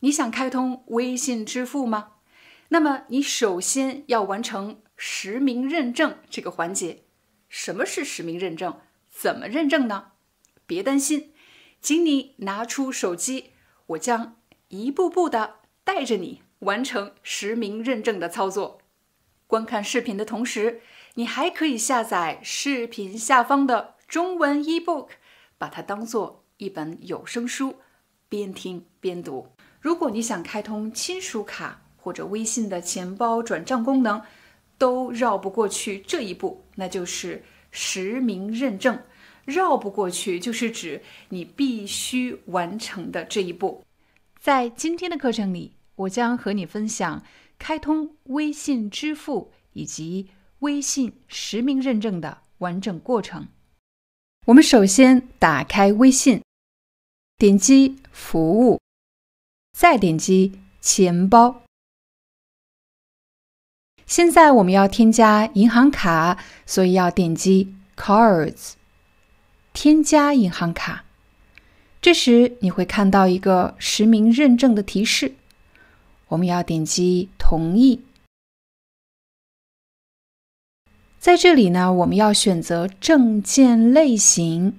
你想开通微信支付吗？那么你首先要完成实名认证这个环节。什么是实名认证？怎么认证呢？别担心，请你拿出手机，我将一步步的带着你完成实名认证的操作。观看视频的同时，你还可以下载视频下方的中文 eBook，把它当做一本有声书，边听边读。如果你想开通亲属卡或者微信的钱包转账功能，都绕不过去这一步，那就是实名认证。绕不过去，就是指你必须完成的这一步。在今天的课程里，我将和你分享开通微信支付以及微信实名认证的完整过程。我们首先打开微信，点击服务。再点击钱包。现在我们要添加银行卡，所以要点击 Cards，添加银行卡。这时你会看到一个实名认证的提示，我们要点击同意。在这里呢，我们要选择证件类型。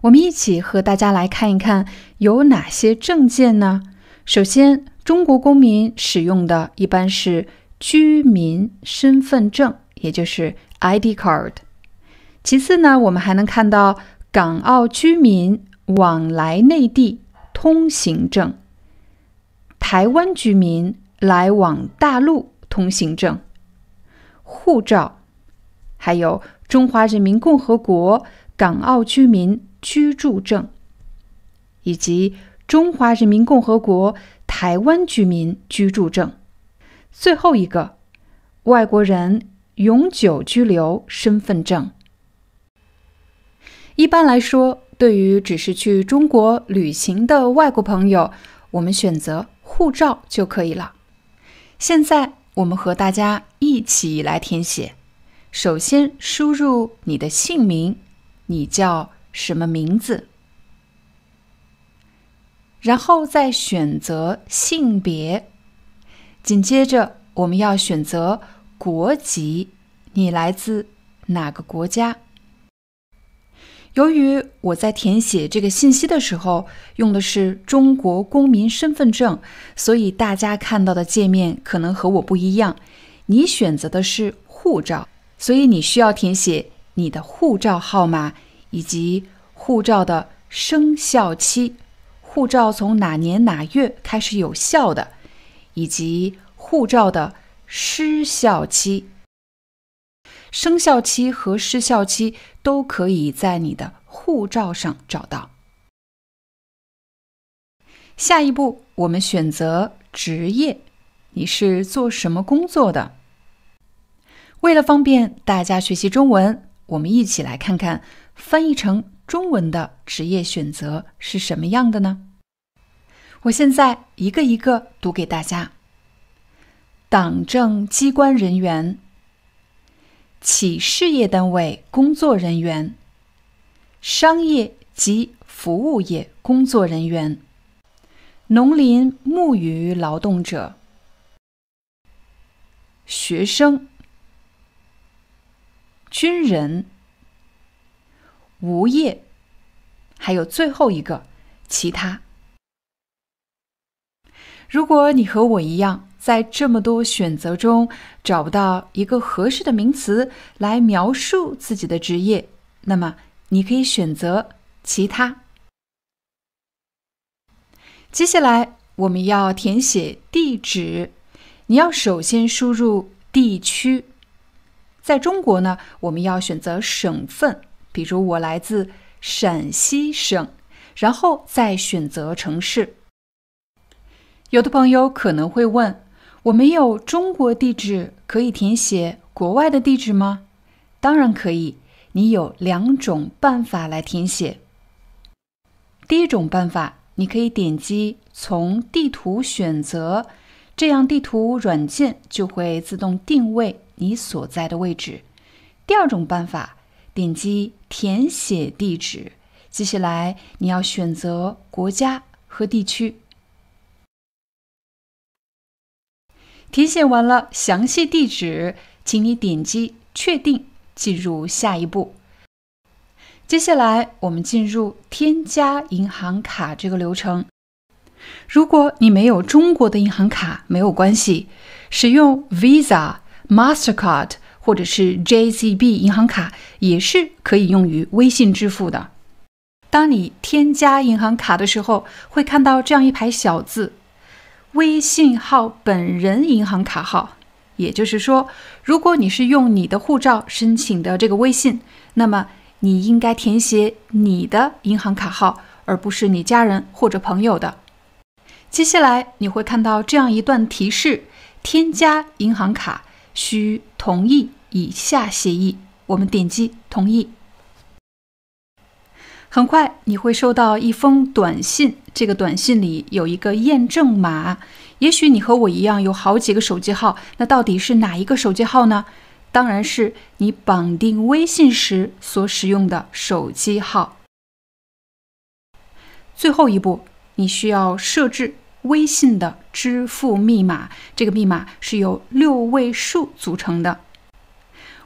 我们一起和大家来看一看有哪些证件呢？首先，中国公民使用的一般是居民身份证，也就是 ID card。其次呢，我们还能看到港澳居民往来内地通行证、台湾居民来往大陆通行证、护照，还有中华人民共和国港澳居民居住证以及。中华人民共和国台湾居民居住证，最后一个，外国人永久居留身份证。一般来说，对于只是去中国旅行的外国朋友，我们选择护照就可以了。现在我们和大家一起来填写，首先输入你的姓名，你叫什么名字？然后再选择性别，紧接着我们要选择国籍，你来自哪个国家？由于我在填写这个信息的时候用的是中国公民身份证，所以大家看到的界面可能和我不一样。你选择的是护照，所以你需要填写你的护照号码以及护照的生效期。护照从哪年哪月开始有效的，以及护照的失效期、生效期和失效期都可以在你的护照上找到。下一步，我们选择职业，你是做什么工作的？为了方便大家学习中文，我们一起来看看翻译成中文的职业选择是什么样的呢？我现在一个一个读给大家：党政机关人员、企事业单位工作人员、商业及服务业工作人员、农林牧渔劳动者、学生、军人、无业，还有最后一个，其他。如果你和我一样，在这么多选择中找不到一个合适的名词来描述自己的职业，那么你可以选择其他。接下来我们要填写地址，你要首先输入地区。在中国呢，我们要选择省份，比如我来自陕西省，然后再选择城市。有的朋友可能会问：我没有中国地址，可以填写国外的地址吗？当然可以。你有两种办法来填写。第一种办法，你可以点击从地图选择，这样地图软件就会自动定位你所在的位置。第二种办法，点击填写地址，接下来你要选择国家和地区。填写完了详细地址，请你点击确定进入下一步。接下来我们进入添加银行卡这个流程。如果你没有中国的银行卡，没有关系，使用 Visa、Mastercard 或者是 JCB 银行卡也是可以用于微信支付的。当你添加银行卡的时候，会看到这样一排小字。微信号本人银行卡号，也就是说，如果你是用你的护照申请的这个微信，那么你应该填写你的银行卡号，而不是你家人或者朋友的。接下来你会看到这样一段提示：添加银行卡需同意以下协议，我们点击同意。很快你会收到一封短信，这个短信里有一个验证码。也许你和我一样有好几个手机号，那到底是哪一个手机号呢？当然是你绑定微信时所使用的手机号。最后一步，你需要设置微信的支付密码，这个密码是由六位数组成的。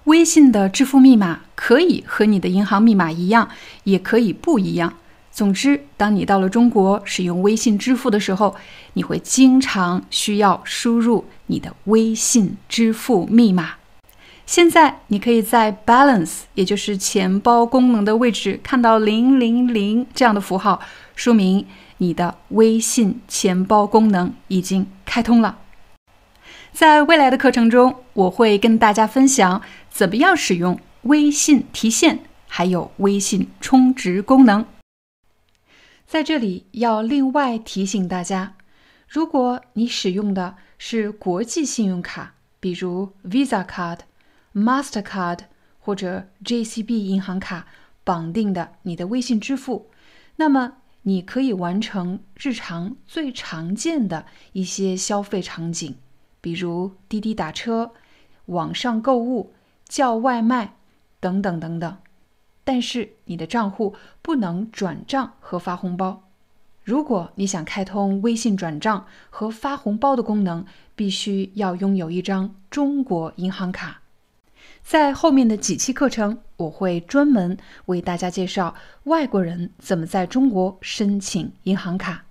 微信的支付密码可以和你的银行密码一样，也可以不一样。总之，当你到了中国使用微信支付的时候，你会经常需要输入你的微信支付密码。现在你可以在 Balance，也就是钱包功能的位置看到“零零零”这样的符号，说明你的微信钱包功能已经开通了。在未来的课程中，我会跟大家分享怎么样使用微信提现，还有微信充值功能。在这里要另外提醒大家，如果你使用的是国际信用卡，比如 Visa Card、Master Card 或者 JCB 银行卡绑定的你的微信支付，那么你可以完成日常最常见的一些消费场景。比如滴滴打车、网上购物、叫外卖等等等等，但是你的账户不能转账和发红包。如果你想开通微信转账和发红包的功能，必须要拥有一张中国银行卡。在后面的几期课程，我会专门为大家介绍外国人怎么在中国申请银行卡。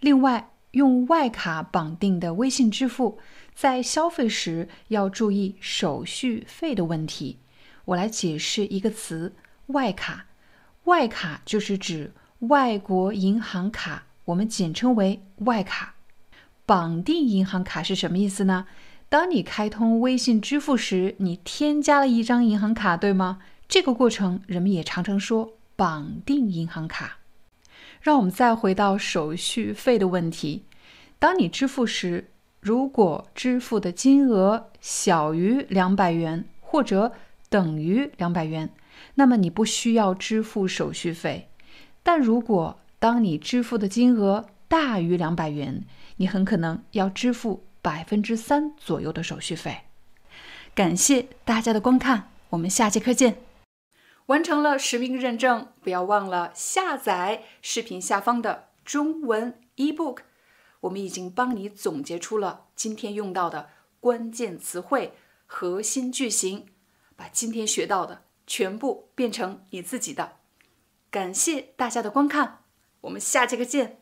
另外，用外卡绑定的微信支付，在消费时要注意手续费的问题。我来解释一个词：外卡。外卡就是指外国银行卡，我们简称为外卡。绑定银行卡是什么意思呢？当你开通微信支付时，你添加了一张银行卡，对吗？这个过程，人们也常常说绑定银行卡。让我们再回到手续费的问题。当你支付时，如果支付的金额小于两百元或者等于两百元，那么你不需要支付手续费。但如果当你支付的金额大于两百元，你很可能要支付百分之三左右的手续费。感谢大家的观看，我们下节课见。完成了实名认证，不要忘了下载视频下方的中文 ebook。我们已经帮你总结出了今天用到的关键词汇、核心句型，把今天学到的全部变成你自己的。感谢大家的观看，我们下节课见。